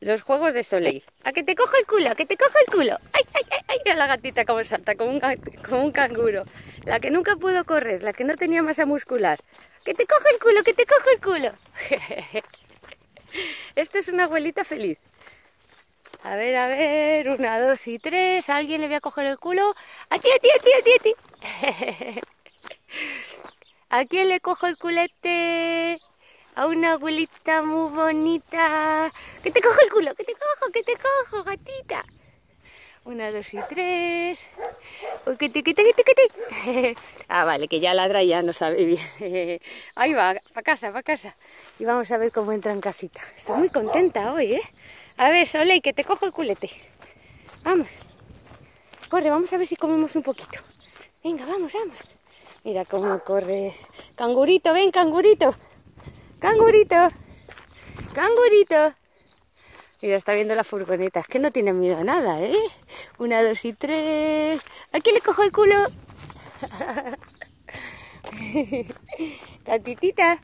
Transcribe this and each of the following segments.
Los juegos de Soleil. ¡A que te cojo el culo! ¡A que te cojo el culo! ¡Ay, ay, ay! ay! la gatita como salta, como un, como un canguro. La que nunca pudo correr, la que no tenía masa muscular. ¡Que te cojo el culo! ¡Que te cojo el culo! Esto es una abuelita feliz. A ver, a ver, una, dos y tres. ¿A alguien le voy a coger el culo? ¡A ti, a ti, a ti, a ti, a ti! ¿A quién le cojo el culete? a una abuelita muy bonita. Que te cojo el culo, que te cojo, que te cojo, gatita. Una, dos y tres. Ah, vale, que ya ladra y ya no sabe bien. Ahí va, para casa, para casa. Y vamos a ver cómo entra en casita. Está muy contenta hoy, ¿eh? A ver, Soleil, que te cojo el culete. Vamos. Corre, vamos a ver si comemos un poquito. Venga, vamos, vamos. Mira cómo corre. Cangurito, ven, cangurito. ¡Cangurito! ¡Cangurito! Mira, está viendo la furgoneta. Es que no tiene miedo a nada, ¿eh? Una, dos y tres. Aquí le cojo el culo. Cantitita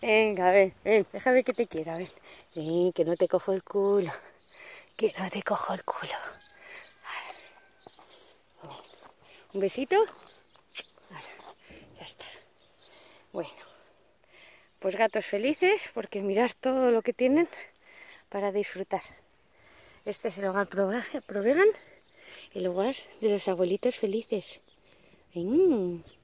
Venga, ven, ven, déjame que te quiera, ver Ven, que no te cojo el culo. Que no te cojo el culo. Un besito. ya está. Bueno pues gatos felices porque mirad todo lo que tienen para disfrutar. Este es el hogar Provegan, el hogar de los abuelitos felices. Mm.